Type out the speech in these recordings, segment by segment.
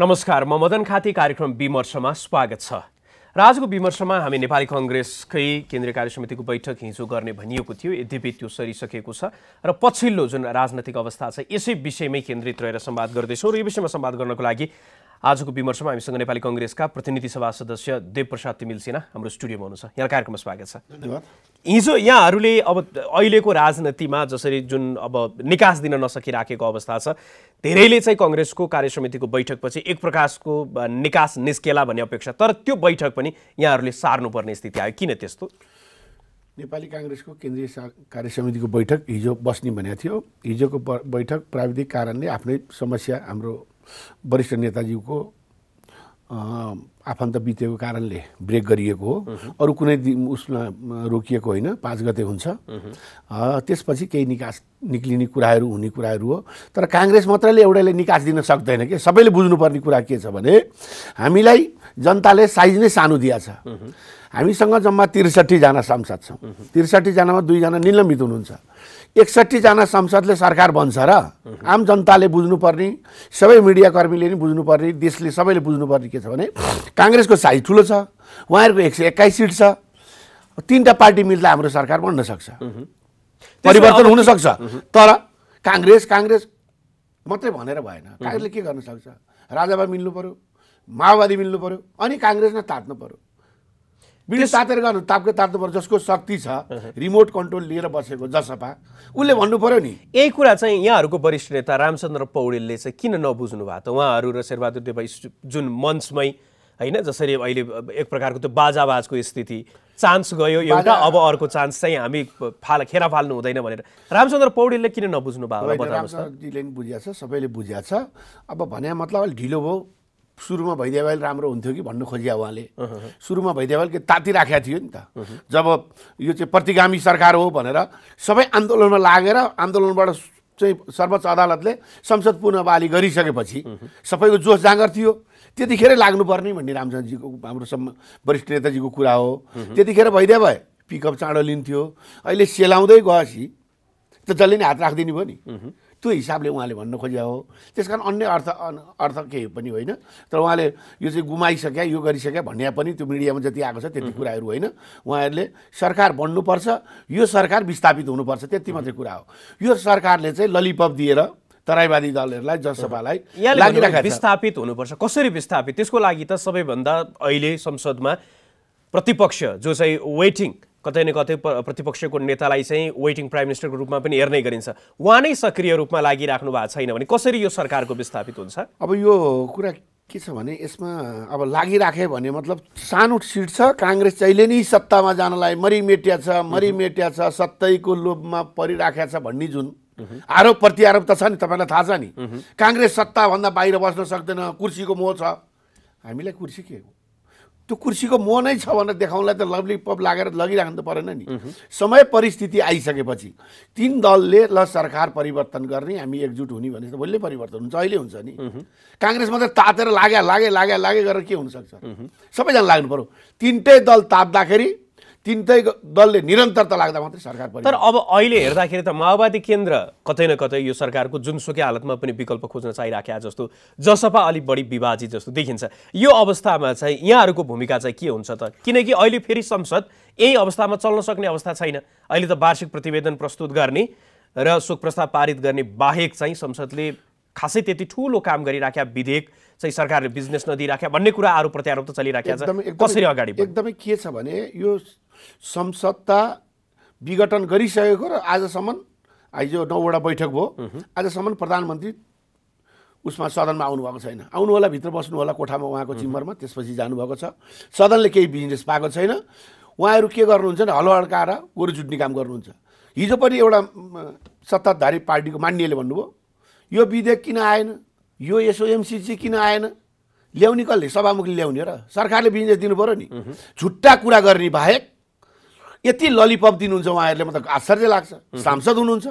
नमस्कार म मदन खाती कार्यक्रम विमर्शमा स्वागत छ र आजको विमर्शमा हामी नेपाली कङ्ग्रेसकै केन्द्रीय कार्य समितिको बैठक हिजो गर्ने भनिएको थियो यद्यपि त्यो सरिसकेको छ र पछिल्लो जुन राजनैतिक अवस्था छ यसै विषयमै केन्द्रित रहेर संवाद गर्दैछौँ र यो विषयमा संवाद गर्नको लागि आजको विमर्शमा हामीसँग नेपाली कङ्ग्रेसका प्रतिनिधि सभा सदस्य देवप्रसाद तिमिल सिन्हा हाम्रो स्टुडियोमा हुनुहुन्छ यहाँ कार्यक्रममा स्वागत छ धन्यवाद हिजो यहाँहरूले अब अहिलेको राजनीतिमा जसरी जुन अब निकास दिन नसकिराखेको अवस्था छ धेरैले चाहिँ कङ्ग्रेसको कार्यसमितिको बैठकपछि एक प्रकारको निकास निस्केला भन्ने अपेक्षा तर त्यो बैठक पनि यहाँहरूले सार्नुपर्ने स्थिति आयो किन त्यस्तो नेपाली काङ्ग्रेसको केन्द्रीय कार्य समितिको बैठक हिजो बस्ने भनेको थियो हिजोको बैठक प्राविधिक कारणले आफ्नै समस्या हाम्रो वरिष्ठ नेताजीको आफन्त बितेको कारणले ब्रेक गरिएको हो अरू कुनै दिन उसमा रोकिएको होइन पाँच गते हुन्छ त्यसपछि केही निकास निक्लिने कुराहरू हुने कुराहरू हो तर काङ्ग्रेस मात्रैले एउटैले निकास दिन सक्दैन कि सबैले बुझ्नुपर्ने कुरा के छ भने हामीलाई जनताले साइज नै सानो छ हामीसँग जम्मा त्रिसठीजना सांसद छौँ त्रिसठीजनामा दुईजना निलम्बित हुनुहुन्छ एकसट्ठीजना संसदले सरकार बन्छ र आम जनताले बुझ्नुपर्ने सबै मिडियाकर्मीले नि बुझ्नुपर्ने देशले सबैले बुझ्नुपर्ने के छ भने काङ्ग्रेसको साइज ठुलो छ उहाँहरूको एक सय एक्काइस सिट छ तिनवटा पार्टी मिल्दा हाम्रो सरकार बन्न सक्छ परिवर्तन हुनसक्छ तर काङ्ग्रेस काङ्ग्रेस मात्रै भनेर भएन काङ्ग्रेसले के गर्न सक्छ राजामा मिल्नु पऱ्यो माओवादी मिल्नु पऱ्यो अनि काङ्ग्रेसमा तात्नु पऱ्यो बिडी तातेर गर्नु तापको तात्नु पर्छ जसको शक्ति छ रिमोट कन्ट्रोल लिएर बसेको जसपा उसले भन्नु पर्यो नि यही कुरा चाहिँ यहाँहरूको वरिष्ठ नेता रामचन्द्र पौडेलले चाहिँ किन नबुझ्नु भएको त उहाँहरू र शेरबहादुर देवा जुन मञ्चमै होइन जसरी अहिले एक प्रकारको त्यो बाजाबाजको स्थिति चान्स गयो एउटा अब अर्को चान्स चाहिँ हामी फाल खेरा फाल्नु हुँदैन भनेर रामचन्द्र पौडेलले किन नबुझ्नु भएको रामचन्द्रजीले पनि बुझिया छ सबैले बुझिया छ अब भने मतलब अलिक ढिलो भयो सुरुमा भैदेवाल राम्रो हुन्थ्यो कि भन्नु खोजिया उहाँले सुरुमा के ताती राखेको थियो नि त जब यो चाहिँ प्रतिगामी सरकार हो भनेर सबै आन्दोलनमा लागेर आन्दोलनबाट चाहिँ सर्वोच्च अदालतले संसद पुनः बाली गरिसकेपछि सबैको जोस जाँगर थियो त्यतिखेरै लाग्नुपर्ने भन्ने रामचन्द्रजीको हाम्रो सम्म वरिष्ठ नेताजीको कुरा हो त्यतिखेर भैदे भए पिकअप चाँडो लिन्थ्यो अहिले सेलाउँदै गएपछि त जसले नै हात राखिदिने भयो नि त्यो हिसाबले उहाँले भन्न खोजेको हो त्यस कारण अन्य अर्थ अर्थ केही पनि होइन तर उहाँले यो चाहिँ गुमाइसक्या यो गरिसक्या भन्ने पनि त्यो मिडियामा जति आएको छ त्यति कुराहरू होइन उहाँहरूले सरकार बन्नुपर्छ यो सरकार विस्थापित हुनुपर्छ त्यति मात्रै कुरा हो यो सरकारले चाहिँ ललिपप दिएर तराईवादी दलहरूलाई जनसभालाई विस्थापित हुनुपर्छ कसरी विस्थापित त्यसको लागि त सबैभन्दा अहिले संसदमा प्रतिपक्ष जो चाहिँ वेटिङ कतै न कतै प्रतिपक्षको नेतालाई चाहिँ वेटिङ प्राइम मिनिस्टरको रूपमा पनि हेर्ने गरिन्छ उहाँ नै सक्रिय रूपमा लागिराख्नु भएको छैन भने कसरी यो सरकारको विस्थापित हुन्छ अब यो कुरा के छ भने यसमा अब लागिराखे भने मतलब सानो सिट छ काङ्ग्रेस जहिले नै सत्तामा जानलाई मरिमेटिया छ मरिमेटिया छ सत्तैको लोभमा परिराखेको छ भन्ने जुन आरोप प्रत्यारोप त छ नि तपाईँलाई थाहा छ नि काङ्ग्रेस सत्ताभन्दा बाहिर बस्न सक्दैन कुर्सीको मोह छ हामीलाई कुर्सी के हो त्यो कुर्सीको मोह नै छ भनेर देखाउनलाई त लभली पप लागेर लगिराख्नु त परेन नि समय परिस्थिति आइसकेपछि तिन दलले ल सरकार परिवर्तन गर्ने हामी एकजुट हुने भने त भोलि परिवर्तन हुन्छ अहिले हुन्छ नि काङ्ग्रेसमा त तातेर लाग्यो लागे लागे लागे गरेर के हुनसक्छ सबैजना लाग्नु पऱ्यो तिनटै दल तात्दाखेरि तिनटै दलले निरन्तरता लाग्दा मात्रै सरकार तर अब अहिले हेर्दाखेरि त माओवादी केन्द्र कतै न कतै यो सरकारको जुनसुकै हालतमा पनि विकल्प खोज्न चाहिराखेका जस्तो जसपा अलिक बढी विभाजित जस्तो देखिन्छ यो अवस्थामा चाहिँ यहाँहरूको भूमिका चाहिँ के हुन्छ त किनकि अहिले फेरि संसद यही अवस्थामा चल्न सक्ने अवस्था छैन अहिले त वार्षिक प्रतिवेदन प्रस्तुत गर्ने र शोक प्रस्ताव पारित गर्ने बाहेक चाहिँ संसदले खासै त्यति ठुलो काम गरिराख्या विधेयक चाहिँ सरकारले बिजनेस नदिइराख्या भन्ने कुरा आरोप प्रत्यारोप त चलिराखेको छ कसरी अगाडि एकदमै के छ भने यो संसदता विघटन गरिसकेको र आजसम्म हिजो नौवटा बैठक भयो आजसम्म प्रधानमन्त्री उसमा सदनमा आउनुभएको छैन आउनु होला भित्र बस्नु होला कोठामा उहाँको चिम्बरमा त्यसपछि जानुभएको छ सदनले केही बिजनेस पाएको छैन उहाँहरू के गर्नुहुन्छ भने हलो हड्काएर गोरु जुट्ने काम गर्नुहुन्छ हिजो पनि एउटा सत्ताधारी पार्टीको मान्यले भन्नुभयो यो विधेयक किन आएन यो एसओएमसी किन आएन ल्याउने कसले सभामुखले ल्याउने र सरकारले बिजनेस दिनु पऱ्यो नि झुट्टा कुरा गर्ने बाहेक यति ललिपप दिनुहुन्छ उहाँहरूले मतलब आश्चर्य लाग्छ सांसद हुनुहुन्छ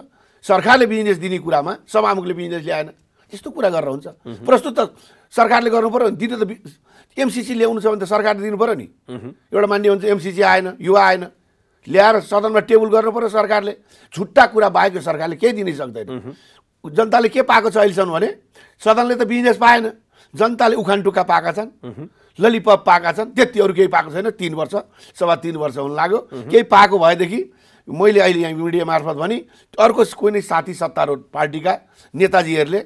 सरकारले बिजनेस दिने कुरामा सभामुखले बिजनेस ल्याएन त्यस्तो कुरा गरेर हुन्छ प्रस्तुत त सरकारले गर्नु पऱ्यो नि दिन त एमसिसी ल्याउनु छ भने त सरकारले दिनु पऱ्यो नि एउटा मान्ने हुन्छ एमसिसी आएन युवा आएन ल्याएर सदनमा टेबल गर्नु पऱ्यो सरकारले छुट्टा कुरा बाहेक सरकारले केही दिनै सक्दैन जनताले के पाएको छ अहिलेसम्म भने सदनले त बिजनेस पाएन जनताले उखान टुक्का पाएका छन् ललिपप पाएका छन् त्यति अरू केही पाएको छैन तिन वर्ष सभा तिन वर्ष हुन लाग्यो केही पाएको भएदेखि मैले अहिले यहाँ मिडिया मार्फत भने अर्को कुनै साथी सत्तारूढ पार्टीका नेताजीहरूले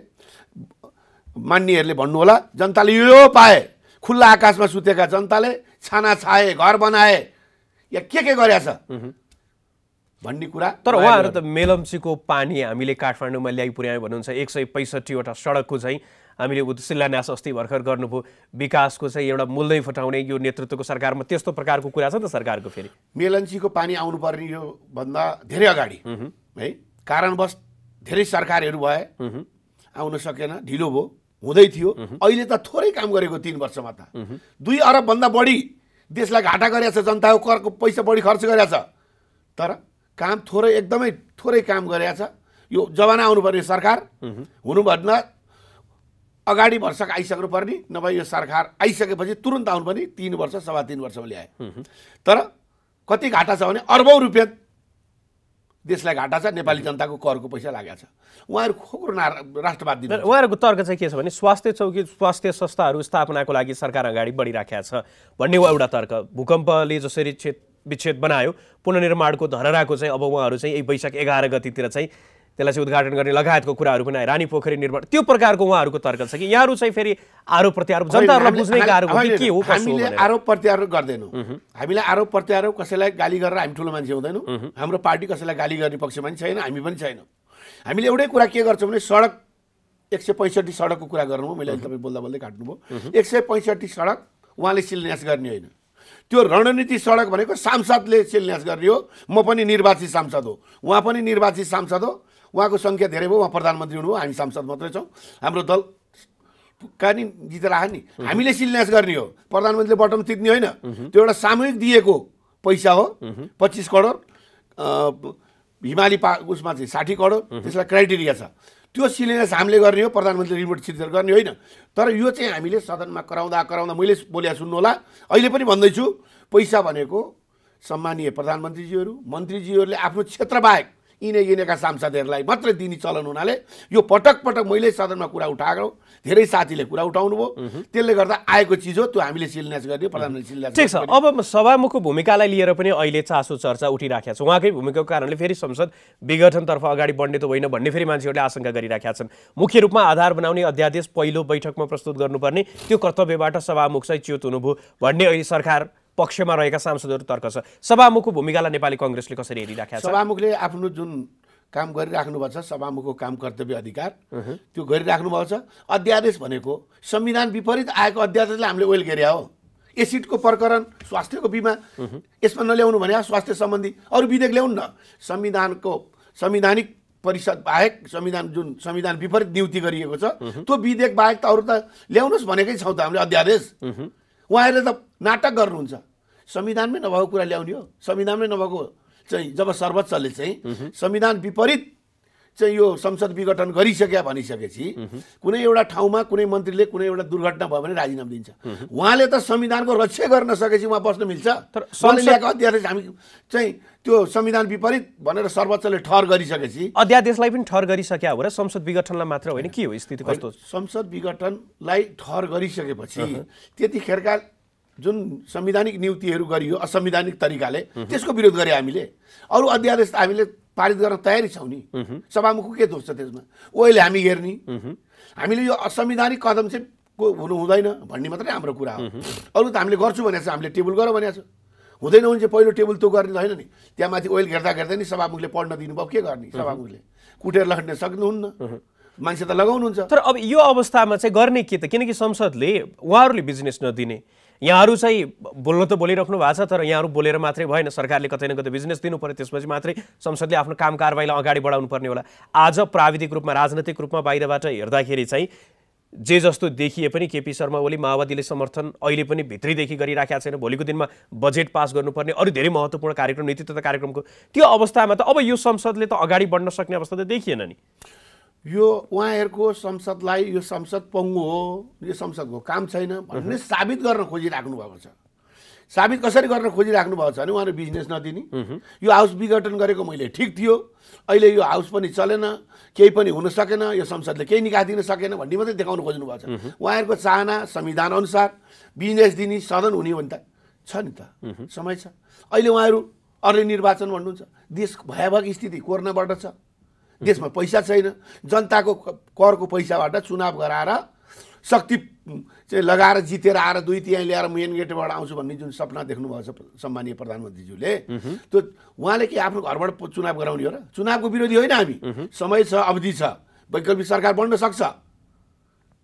मान्नेहरूले भन्नुहोला जनताले यो पाए खुल्ला आकाशमा सुतेका जनताले छाना छाए घर बनाए या के के गरेछ भन्ने कुरा तर उहाँहरू त मेलम्चीको पानी हामीले काठमाडौँमा ल्याइ पुर्यायौँ भन्नुहुन्छ एक सय पैँसठीवटा सडकको चाहिँ हामीले शिलान्यास अस्ति भर्खर गर्नुभयो विकासको चाहिँ एउटा मूल्य फुटाउने यो नेतृत्वको सरकारमा त्यस्तो प्रकारको कुरा छ त सरकारको फेरि मेलन्चीको पानी आउनुपर्ने यो भन्दा धेरै अगाडि है कारणवश धेरै सरकारहरू भए आउन सकेन ढिलो भयो हुँदै थियो अहिले त थोरै काम गरेको तिन वर्षमा त दुई अरबभन्दा बढी देशलाई घाटा गरेको छ जनताको करको पैसा बढी खर्च गरेको छ तर काम थोरै एकदमै थोरै काम गरेको छ यो जमाना आउनुपर्ने सरकार हुनुभन्दा अगाडि आइसक्नु पर्ने नभए यो सरकार आइसकेपछि तुरन्त आउनु पनि तिन वर्ष सवा तिन वर्षमा ल्याए तर कति घाटा छ भने अर्बौँ रुपियाँ देशलाई घाटा छ नेपाली जनताको करको पैसा लागेको छ उहाँहरू खोक्रो ना राष्ट्रवाद दिनु उहाँहरूको तर्क चाहिँ के छ भने स्वास्थ्य चौकी स्वास्थ्य संस्थाहरू स्थापनाको लागि सरकार अगाडि बढिराखेको छ भन्ने एउटा तर्क भूकम्पले जसरी क्षेत्र विच्छेद बनायो पुनर्निर्माणको धरहराको चाहिँ अब उहाँहरू चाहिँ यही वैशाख एघार गतितिर चाहिँ त्यसलाई चाहिँ उद्घाटन गर्ने लगायतको कुराहरू पनि रानी पोखरी निर्माण त्यो प्रकारको उहाँहरूको तर्क छ कि यहाँहरू चाहिँ फेरि आरोप प्रत्यारोप जनताहरूलाई बुझ्ने के हो हामीले आरोप प्रत्यारोप गर्दैनौँ हामीले आरोप प्रत्यारोप कसैलाई गाली गरेर हामी ठुलो मान्छे हुँदैनौँ हाम्रो पार्टी कसैलाई गाली गर्ने पक्षमा पनि छैन हामी पनि छैनौँ हामीले एउटै कुरा के गर्छौँ भने सडक एक सय पैँसठी सडकको कुरा गर्नुभयो मैले अहिले तपाईँ बोल्दा बोल्दै काट्नुभयो एक सय पैँसठी सडक उहाँले शिलान्यास गर्ने होइन त्यो रणनीति सडक भनेको सांसदले शिलान्यास गर्ने हो म पनि निर्वाचित सांसद हो उहाँ पनि निर्वाचित सांसद हो उहाँको सङ्ख्या धेरै भयो उहाँ प्रधानमन्त्री हुनुभयो हामी सांसद मात्रै छौँ हाम्रो दल का नि जितेर आयो नि हामीले शिलान्यास गर्ने हो प्रधानमन्त्रीले बटन तित्ने होइन त्यो एउटा सामूहिक दिएको पैसा हो पच्चिस करोड हिमाली पा उसमा चाहिँ साठी करोड त्यसलाई क्राइटेरिया छ त्यो शिलान्यास हामीले गर्ने हो प्रधानमन्त्री रिमोट सिलेन्सर गर्ने होइन तर यो चाहिँ हामीले सदनमा कराउँदा कराउँदा मैले बोले होला अहिले पनि भन्दैछु पैसा भनेको सम्मानीय प्रधानमन्त्रीज्यूहरू मन्त्रीज्यूहरूले आफ्नो क्षेत्रबाहेक यिनै यिनीका सांसदहरूलाई मात्रै दिने चलन हुनाले यो पटक पटक मैले सदनमा कुरा उठाएको धेरै साथीले कुरा उठाउनुभयो त्यसले गर्दा आएको चिज हो त्यो हामीले शिलान्यास गर्ने प्रधानमन्त्री शिलान्यास ठिक छ अब सभामुखको भूमिकालाई लिएर पनि अहिले चासो चर्चा उठिराखेका छ उहाँकै भूमिकाको कारणले फेरि संसद विघटनतर्फ अगाडि बढ्ने त होइन भन्ने फेरि मान्छेहरूले आशंका गरिराखेका छन् मुख्य रूपमा आधार बनाउने अध्यादेश पहिलो बैठकमा प्रस्तुत गर्नुपर्ने त्यो कर्तव्यबाट सभामुख चाहिँ च्युत हुनुभयो भन्ने अहिले सरकार पक्षमा रहेका सांसदहरू तर्क छ सभामुखको भूमिकालाई नेपाली कङ्ग्रेसले कसरी हेरिराखेको छ सभामुखले आफ्नो जुन काम गरिराख्नु भएको छ सभामुखको काम कर्तव्य अधिकार त्यो गरिराख्नु भएको छ अध्यादेश भनेको संविधान विपरीत आएको अध्यादेशले हामीले ओइल गरे हो एसिडको प्रकरण स्वास्थ्यको बिमा यसमा नल्याउनु भने स्वास्थ्य सम्बन्धी अरू विधेयक ल्याउनु न संविधानको संविधानिक परिषद बाहेक संविधान जुन संविधान विपरीत नियुक्ति गरिएको छ त्यो विधेयक बाहेक त अरू त ल्याउनुहोस् भनेकै छौँ त हामीले अध्यादेश उहाँहरूले त नाटक गर्नुहुन्छ संविधानमै नभएको कुरा ल्याउने हो संविधानमै नभएको चाहिँ जब सर्वोच्चले चाहिँ संविधान विपरीत चाहिँ यो संसद विघटन गरिसक्यो भनिसकेपछि कुनै एउटा ठाउँमा कुनै मन्त्रीले कुनै एउटा दुर्घटना भयो भने राजीनामा दिन्छ उहाँले त संविधानको रक्षा गर्न सकेपछि उहाँ बस्न मिल्छ तर अध्यादेश हामी चाहिँ त्यो संविधान विपरीत भनेर सर्वोच्चले ठहर गरिसकेपछि अध्यादेशलाई पनि ठहर गरिसक्यो हो र संसद विघटनलाई मात्र होइन के हो स्थिति कस्तो संसद विघटनलाई ठहर गरिसकेपछि त्यतिखेरका जुन संवैधानिक नियुक्तिहरू गरियो असंवैधानिक तरिकाले त्यसको विरोध गरे हामीले अरू अध्यादेश हामीले पारित गर्न तयारी छौँ नि सभामुखको के दोष छ त्यसमा ओहिले हामी हेर्ने हामीले यो असंवैधानिक कदम चाहिँ को हुनु हुँदैन भन्ने मात्रै हाम्रो कुरा हो अरू त हामीले गर्छु भनेको छ हामीले टेबल गर भनेको छ हुँदैन भने चाहिँ पहिलो टेबल त्यो गर्ने होइन नि त्यहाँ माथि ओइल घेर्दा घेर्दै नि सभामुखले पढ्न दिनुभयो के गर्ने सभामुखले कुटेर लड्न सक्नुहुन्न मान्छे त लगाउनुहुन्छ तर अब यो अवस्थामा चाहिँ गर्ने के त किनकि संसदले उहाँहरूले बिजनेस नदिने यहाँहरू चाहिँ बोल्न त बोलिराख्नु भएको छ तर यहाँहरू बोलेर मात्रै भएन सरकारले कतै न कतै बिजनेस दिनु पऱ्यो त्यसपछि मात्रै संसदले आफ्नो काम कारवाहीलाई अगाडि बढाउनु पर्ने होला आज प्राविधिक रूपमा राजनैतिक रूपमा बाहिरबाट हेर्दाखेरि चाहिँ जे जस्तो देखिए पनि केपी शर्मा ओली माओवादीले समर्थन अहिले पनि भित्रैदेखि गरिराखेका छैन भोलिको दिनमा बजेट पास गर्नुपर्ने अरू धेरै महत्त्वपूर्ण कार्यक्रम नीति तथा कार्यक्रमको त्यो अवस्थामा त अब यो संसदले त अगाडि बढ्न सक्ने अवस्था त देखिएन नि यो उहाँहरूको संसदलाई यो संसद पङ्गु हो यो संसदको काम छैन भन्ने साबित गर्न खोजिराख्नु भएको छ साबित कसरी गर्न खोजिराख्नु भएको छ भने उहाँहरू बिजनेस नदिने यो हाउस विघटन गरेको मैले ठिक थियो अहिले यो हाउस पनि चलेन केही पनि हुन सकेन यो संसदले केही निकास दिन सकेन भन्ने मात्रै देखाउन खोज्नु भएको छ उहाँहरूको चाहना संविधान अनुसार बिजनेस दिने सदन हुने हो भने त छ नि त समय छ अहिले उहाँहरू अरू निर्वाचन भन्नुहुन्छ देश भयावह स्थिति कोरोनाबाट छ देशमा पैसा छैन जनताको करको पैसाबाट चुनाव गराएर शक्ति चाहिँ लगाएर जितेर आएर दुई तिहाई ल्याएर मेन गेटबाट आउँछु भन्ने जुन सपना देख्नुभएको छ सम्मानीय प्रधानमन्त्रीज्यूले त्यो उहाँले के आफ्नो घरबाट चुनाव गराउने हो र चुनावको विरोधी होइन हामी समय छ अवधि छ वैकल्पिक सरकार बन्न सक्छ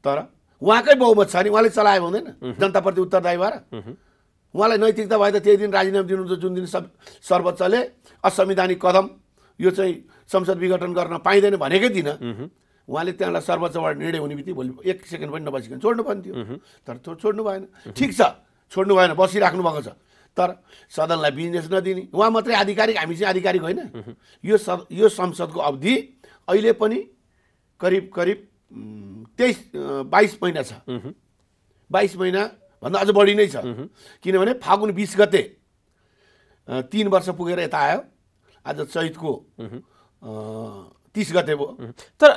तर उहाँकै बहुमत छ नि उहाँले चलायो हुँदैन जनताप्रति उत्तरदायी भएर उहाँलाई नैतिकता भए त त्यही दिन राजीनामा दिनुहुन्छ जुन दिन सर्वोच्चले असंवैधानिक कदम यो चाहिँ संसद विघटन गर्न पाइँदैन भनेकै दिन उहाँले त्यहाँलाई सर्वोच्चबाट निर्णय हुने बित्तिकै भोलि एक सेकेन्ड पनि नबसिकन छोड्नु पर्ने थियो तर छोड्नु भएन ठिक छ छोड्नु भएन बसिराख्नु भएको छ तर सदनलाई बिजनेस नदिने उहाँ मात्रै आधिकारिक हामी चाहिँ आधिकारिक होइन यो सद यो संसदको अवधि अहिले पनि करिब करिब तेइस बाइस महिना छ बाइस महिनाभन्दा अझ बढी नै छ किनभने फागुन बिस गते तिन वर्ष पुगेर यता आयो आज चैतको तिस गते भयो तर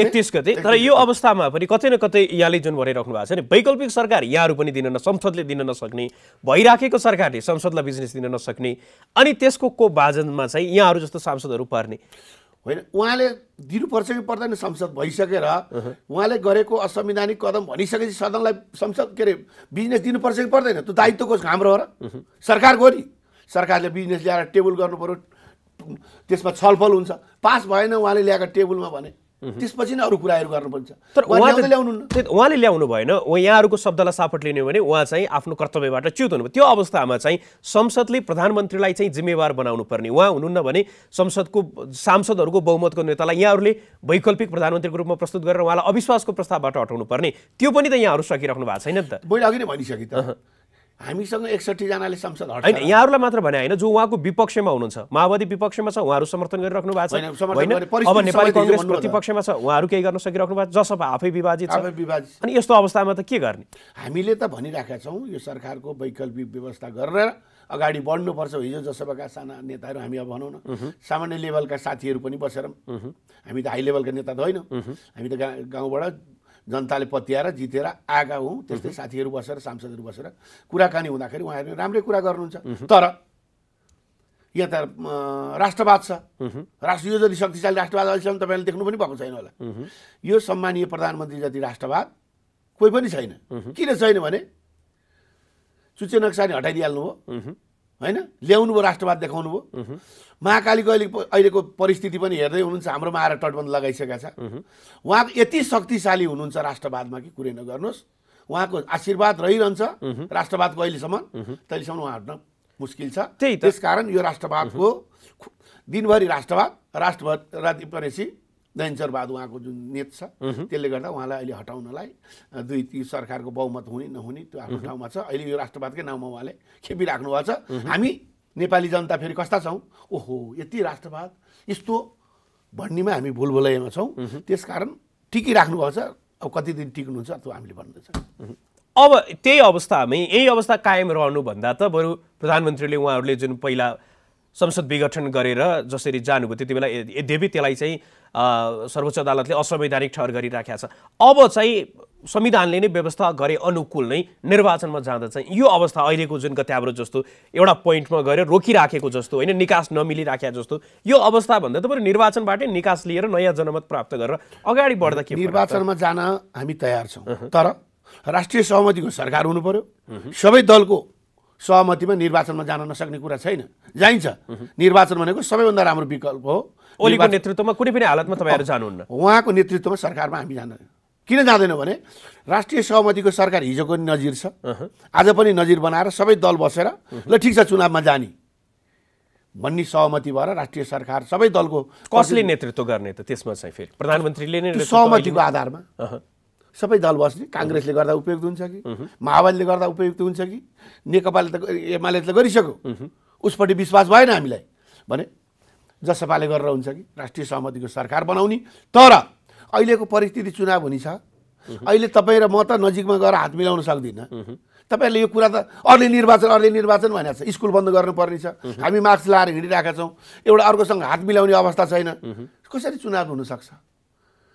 एकतिस गते तर यो अवस्थामा पनि कतै न कतै यहाँले जुन भनिराख्नु भएको छ नि वैकल्पिक सरकार यहाँहरू पनि दिन न संसदले दिन नसक्ने भइराखेको सरकारले संसदलाई बिजनेस दिन नसक्ने अनि त्यसको को बाजनमा चाहिँ यहाँहरू जस्तो सांसदहरू पर्ने होइन उहाँले दिनुपर्छ कि पर्दैन संसद भइसकेर उहाँले गरेको असंवैधानिक कदम भनिसकेपछि सदनलाई संसद के अरे बिजनेस दिनुपर्छ कि पर्दैन त्यो दायित्वको हाम्रो हो र सरकारको नि सरकारले बिजनेस ल्याएर टेबल गर्नु पऱ्यो त्यसमा छलफल हुन्छ पास भएन उहाँले ल्याएको टेबलमा भने त्यसपछि नै अरू कुराहरू गर्नुपर्छ तर उहाँले ल्याउनु भएन यहाँहरूको शब्दलाई सापट लिने भने उहाँ चाहिँ आफ्नो कर्तव्यबाट च्युत हुनु त्यो अवस्थामा चाहिँ संसदले प्रधानमन्त्रीलाई चाहिँ जिम्मेवार बनाउनु पर्ने उहाँ हुनुहुन्न भने संसदको सांसदहरूको बहुमतको नेतालाई यहाँहरूले वैकल्पिक प्रधानमन्त्रीको रूपमा प्रस्तुत गरेर उहाँलाई अविश्वासको प्रस्तावबाट हटाउनु पर्ने त्यो पनि त यहाँहरू सकिराख्नु भएको छैन नि त मैले अघि नै भनिसकेँ त हामीसँग एकसठीजनाले संसद होइन यहाँहरूलाई मात्र भने होइन जो उहाँको विपक्षमा हुनुहुन्छ माओवादी विपक्षमा छ उहाँहरू समर्थन गरिराख्नु भएको छ अब नेपाली कङ्ग्रेस प्रतिपक्षमा छ उहाँहरू केही गर्न सकिराख्नु भएको छ जसपा आफै विभाजित आफै विभाजित अनि यस्तो अवस्थामा त के गर्ने हामीले त भनिराखेका छौँ यो सरकारको वैकल्पिक व्यवस्था गरेर अगाडि बढ्नुपर्छ हिजो जसपाका साना नेताहरू हामी अब भनौँ न सामान्य लेभलका साथीहरू पनि बसेर हामी त हाई लेभलका नेता त होइन हामी त गाउँबाट जनताले पत्याएर जितेर आएका हौँ त्यस्तै साथीहरू बसेर सांसदहरू बसेर कुराकानी हुँदाखेरि उहाँहरूले राम्रै कुरा गर्नुहुन्छ तर यहाँ त राष्ट्रवाद छ राष्ट्र यो जति शक्तिशाली राष्ट्रवाद अहिलेसम्म तपाईँले देख्नु पनि भएको छैन होला यो सम्मानीय प्रधानमन्त्री जति राष्ट्रवाद कोही पनि छैन किन छैन भने चुच्चे नक्सानी हटाइदिइहाल्नु हो होइन ल्याउनु भयो राष्ट्रवाद देखाउनु भयो महाकालीको अहिले अहिलेको परिस्थिति पनि हेर्दै हुनुहुन्छ हाम्रो आएर तटबन्ध लगाइसकेका छ उहाँ यति शक्तिशाली हुनुहुन्छ राष्ट्रवादमा कि कुरै नगर्नुहोस् उहाँको आशीर्वाद रहिरहन्छ राष्ट्रवादको अहिलेसम्म तहिलेसम्म उहाँ हट्न मुस्किल छ त्यही त्यसकारण यो राष्ट्रवादको दिनभरि राष्ट्रवाद राष्ट्रवाद परेसी बाद उहाँको जुन नेत छ त्यसले गर्दा उहाँलाई अहिले हटाउनलाई दुई ती सरकारको बहुमत हुने नहुने त्यो आफ्नो ठाउँमा छ अहिले यो राष्ट्रवादकै नाउँमा उहाँले खेपिराख्नु भएको छ हामी नेपाली जनता फेरि कस्ता छौँ ओहो यति राष्ट्रवाद यस्तो भन्नेमा हामी भुलभुलैमा छौँ त्यसकारण टिकिराख्नुभएको भएको छ अब कति दिन टिक्नुहुन्छ त्यो हामीले भन्दैछ अब त्यही अवस्थामै यही अवस्था कायम रहनुभन्दा त बरु प्रधानमन्त्रीले उहाँहरूले जुन पहिला संसद विघटन गरेर जसरी जानुभयो त्यति बेला यद्यपि त्यसलाई चाहिँ सर्वोच्च अदालतले असंवैधानिक ठहर गरिराखेको छ अब चाहिँ संविधानले नै व्यवस्था गरे अनुकूल नै निर्वाचनमा जाँदा चाहिँ यो अवस्था अहिलेको जुन गत्यावरोध जस्तो एउटा पोइन्टमा गएर रोकिराखेको जस्तो होइन निकास नमिलिराखेको जस्तो यो अवस्था अवस्थाभन्दा तपाईँहरू निर्वाचनबाटै निकास लिएर नयाँ जनमत प्राप्त गरेर अगाडि बढ्दा के निर्वाचनमा जान हामी तयार छौँ तर राष्ट्रिय सहमतिको सरकार हुनु पर्यो सबै दलको सहमतिमा निर्वाचनमा जान नसक्ने कुरा छैन जाइन्छ निर्वाचन भनेको सबैभन्दा राम्रो विकल्प हो ओलीको नेतृत्वमा कुनै पनि हालतमा तपाईँहरू जानुहुन्न उहाँको नेतृत्वमा सरकारमा हामी जाँदैन किन जाँदैनौँ भने राष्ट्रिय सहमतिको सरकार हिजोको पनि नजिर छ आज पनि नजिर बनाएर सबै दल बसेर ल ठिक छ चुनावमा जाने भन्ने सहमति भएर राष्ट्रिय सरकार सबै दलको कसले नेतृत्व गर्ने त त्यसमा चाहिँ फेरि प्रधानमन्त्रीले नै सहमतिको आधारमा सबै दल बस्ने काङ्ग्रेसले गर्दा उपयुक्त हुन्छ कि माओवादीले गर्दा उपयुक्त हुन्छ कि नेकपाले त एमाले त गरिसक्यो उसपट्टि विश्वास भएन हामीलाई भने जसपाले गरेर हुन्छ कि राष्ट्रिय सहमतिको सरकार बनाउने तर अहिलेको परिस्थिति चुनाव हुने छ अहिले तपाईँ र म त नजिकमा गएर हात मिलाउन सक्दिनँ तपाईँहरूले यो कुरा त अर्ले निर्वाचन अर्ली निर्वाचन भनेको छ स्कुल बन्द गर्नुपर्ने छ हामी मास्क लाएर हिँडिरहेका छौँ एउटा अर्कोसँग हात मिलाउने अवस्था छैन कसरी चुनाव हुनसक्छ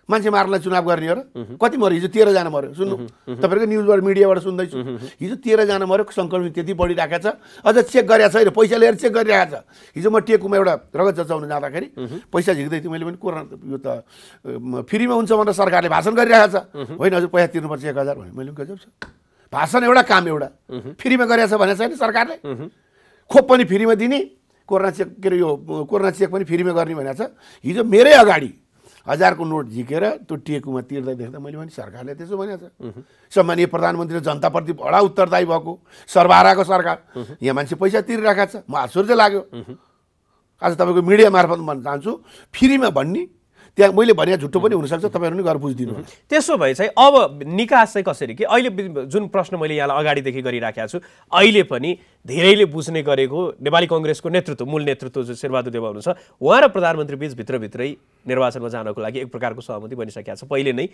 मान्छे मार्नलाई चुनाव गर्ने हो र कति मऱ्यो हिजो तेह्रजना मऱ्यो सुन्नु तपाईँको न्युजबाट मिडियाबाट सुन्दैछु हिजो तेह्रजना मऱ्यो सङ्क्रमित त्यति बढिरहेको छ अझ चेक गरेको होइन पैसा लिएर चेक गरिरहेको छ हिजो म टेकुमा एउटा रगत जचाउन जाँदाखेरि पैसा झिक्दै थिएँ मैले पनि कोरोना यो त फ्रीमा हुन्छ भनेर सरकारले भाषण गरिरहेको छ होइन हजुर पैसा तिर्नुपर्छ एक हजार भने मैले गजब छ भाषण एउटा काम एउटा फ्रीमा गरिरहेको छ भनेको छैन सरकारले खोप पनि फ्रीमा दिने कोरोना चेक के अरे यो कोरोना चेक पनि फ्रीमा गर्ने भनेको छ हिजो मेरै अगाडि हजारको नोट झिकेर त्यो टेकुमा तिर्दा देख्दा मैले भने सरकारले त्यसो भनेको छ सम्मानीय प्रधानमन्त्री जनताप्रति बडा उत्तरदायी भएको सर्वहाराको सरकार यहाँ मान्छे पैसा तिरिरहेको छ म आश्चर्य लाग्यो आज तपाईँको मिडिया मार्फत भन्न चाहन्छु फ्रीमा भन्ने त्यहाँ मैले भने झुटो पनि हुनसक्छ तपाईँहरू पनि गएर बुझिदिनु त्यसो भए चाहिँ अब निकास चाहिँ कसरी कि अहिले जुन प्रश्न मैले यहाँलाई अगाडिदेखि गरिराखेको छु अहिले पनि धेरैले बुझ्ने गरेको नेपाली कङ्ग्रेसको नेतृत्व मूल नेतृत्व जो शेरबहादुर देव हुनुहुन्छ उहाँ र प्रधानमन्त्री बिच भित्रभित्रै निर्वाचनमा जानको लागि एक प्रकारको सहमति बनिसकेको छ पहिले नै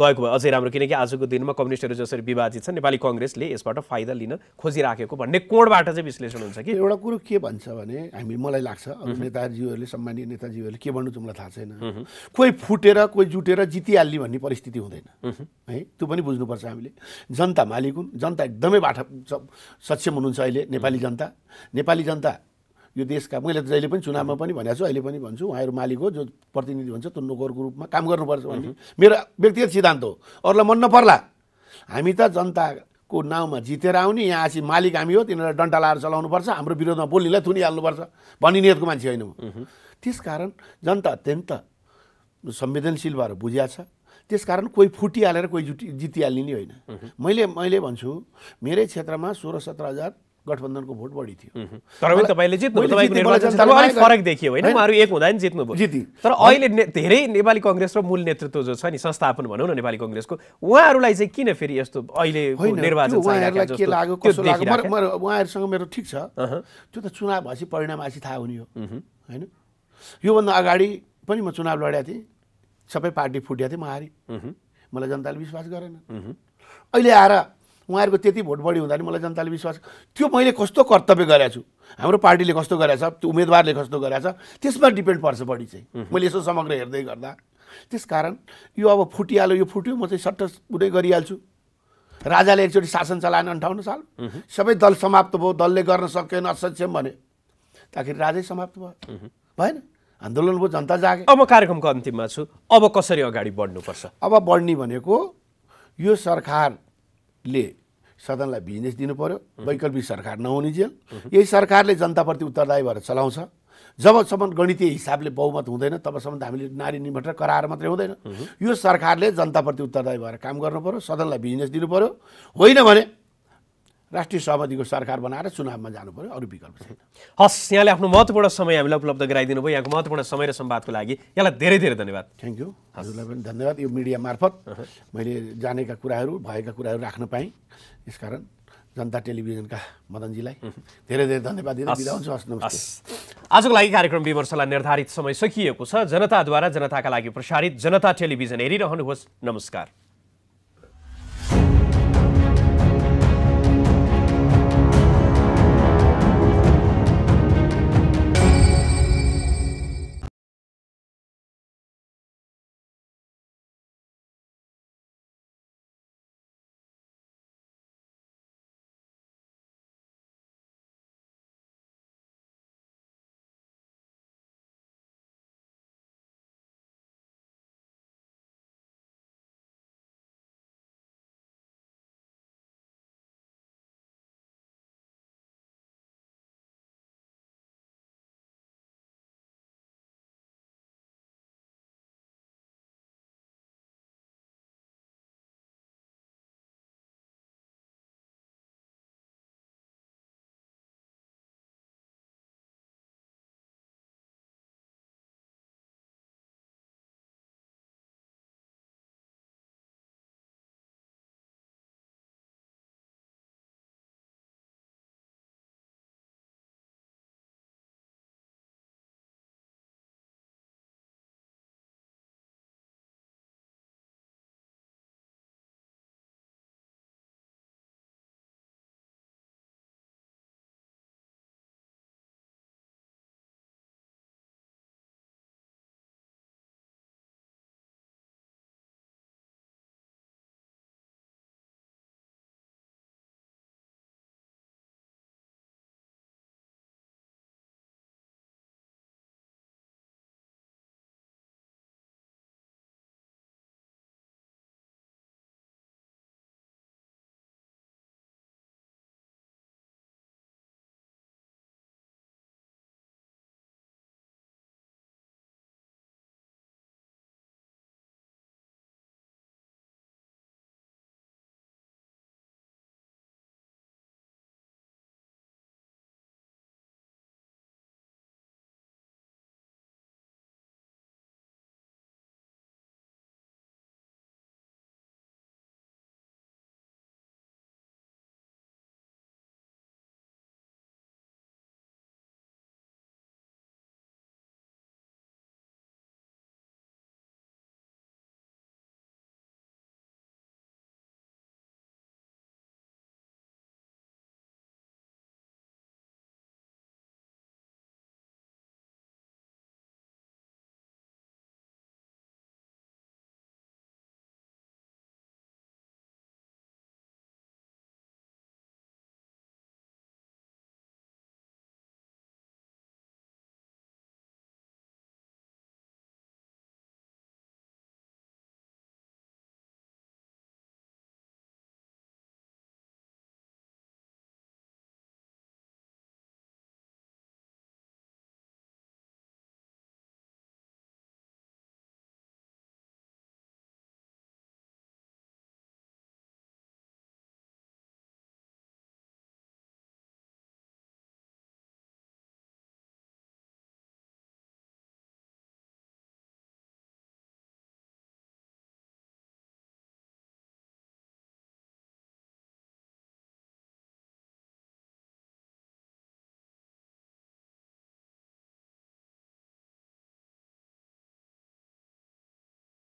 गएको भए अझै राम्रो किनकि आजको दिनमा कम्युनिस्टहरू जसरी विभाजित छन् नेपाली कङ्ग्रेसले यसबाट फाइदा लिन खोजिराखेको भन्ने कोणबाट चाहिँ विश्लेषण हुन्छ कि एउटा कुरो के भन्छ भने हामी मलाई लाग्छ नेताजीहरूले सम्मानीय नेताजीहरूले के भन्नु तिमीलाई थाहा छैन कोही फुटेर कोही जुटेर जितिहाल्ने भन्ने परिस्थिति हुँदैन है त्यो पनि बुझ्नुपर्छ हामीले जनता मालिक हुन् जनता एकदमै बाठ सक्षम हुनुहुन्छ अहिले नेपाली जनता नेपाली जनता यो देशका मैले त जहिले पनि चुनावमा पनि भनेको छु अहिले पनि भन्छु उहाँहरू मालिक हो जो प्रतिनिधि हुन्छ त्यो नोकरको रूपमा काम गर्नुपर्छ भन्ने मेरो व्यक्तिगत सिद्धान्त हो अरूलाई मन नपर्ला हामी त जनताको नाउँमा जितेर आउने यहाँ आसी मालिक हामी हो तिनीहरूलाई डन्टा लाएर चलाउनुपर्छ हाम्रो विरोधमा बोल्नेलाई थुनिहाल्नुपर्छ भन्ने नियतको मान्छे होइन म कारण जनता अत्यन्त संवेदनशील भएर बुझिया छ त्यसकारण कोही फुटिहालेर कोही जुटी जितिहाल्ने नि होइन मैले मैले भन्छु मेरै क्षेत्रमा सोह्र सत्र हजार गठबन्धनको भोट बढी थियो तर पनि तपाईँले फरक देखियो होइन उहाँहरू एक हुँदा नि जित्नुभयो तर अहिले धेरै नेपाली कङ्ग्रेस र मूल नेतृत्व जो छ नि संस्थापन भनौँ न नेपाली कङ्ग्रेसको उहाँहरूलाई चाहिँ किन फेरि यस्तो अहिले निर्वाचन उहाँहरूलाई के लाग्यो कसो उहाँहरूसँग मेरो ठिक छ त्यो त चुनाव भएपछि परिणाम आएपछि थाहा हुने हो होइन योभन्दा अगाडि पनि म चुनाव लडेको थिएँ सबै पार्टी फुटिया थिए म हारेँ मलाई जनताले विश्वास गरेन अहिले आएर उहाँहरूको त्यति भोट बढी हुँदा नि मलाई जनताले विश्वास त्यो मैले कस्तो कर्तव्य गरेको छु हाम्रो पार्टीले कस्तो छ त्यो उम्मेदवारले कस्तो छ त्यसमा डिपेन्ड पर्छ बढी चाहिँ मैले यसो समग्र हेर्दै गर्दा त्यस कारण यो अब फुटिहाल्यो यो फुट्यो म चाहिँ सट्ट पुरै गरिहाल्छु राजाले एकचोटि शासन चलाएन अन्ठाउन्न साल सबै दल समाप्त भयो दलले गर्न सकेन असक्षम भने ताखेरि राजै समाप्त भयो भएन आन्दोलनको जनता जागे अब कार्यक्रमको अन्तिममा छु अब कसरी अगाडि बढ्नुपर्छ अब बढ्ने भनेको यो सरकारले सदनलाई बिजनेस दिनु पर्यो वैकल्पिक सरकार नहुने जेल यही सरकारले जनताप्रति उत्तरदायी भएर चलाउँछ जबसम्म गणितीय हिसाबले बहुमत हुँदैन तबसम्म त हामीले नारी निमन्त्रण कराएर मात्रै हुँदैन यो सरकारले जनताप्रति उत्तरदायी भएर काम गर्नु पऱ्यो सदनलाई बिजनेस दिनु पऱ्यो होइन भने राष्ट्रिय सहमतिको सरकार बनाएर चुनावमा जानु पर्यो अरू विकल्प छैन हस् यहाँले आफ्नो महत्त्वपूर्ण समय हामीलाई उपलब्ध गराइदिनु भयो यहाँको महत्त्वपूर्ण समय र सम्वादको लागि यहाँलाई धेरै धेरै धन्यवाद थ्याङ्क यू हजुरलाई पनि धन्यवाद यो मिडिया मार्फत मैले जानेका कुराहरू भएका कुराहरू राख्न पाएँ यसकारण जनता टेलिभिजनका मदनजीलाई धेरै धेरै धन्यवाद दिन बिदा हस् नमस्ते आजको लागि कार्यक्रम विमर्शलाई निर्धारित समय सकिएको छ जनताद्वारा जनताका लागि प्रसारित जनता टेलिभिजन हेरिरहनुहोस् नमस्कार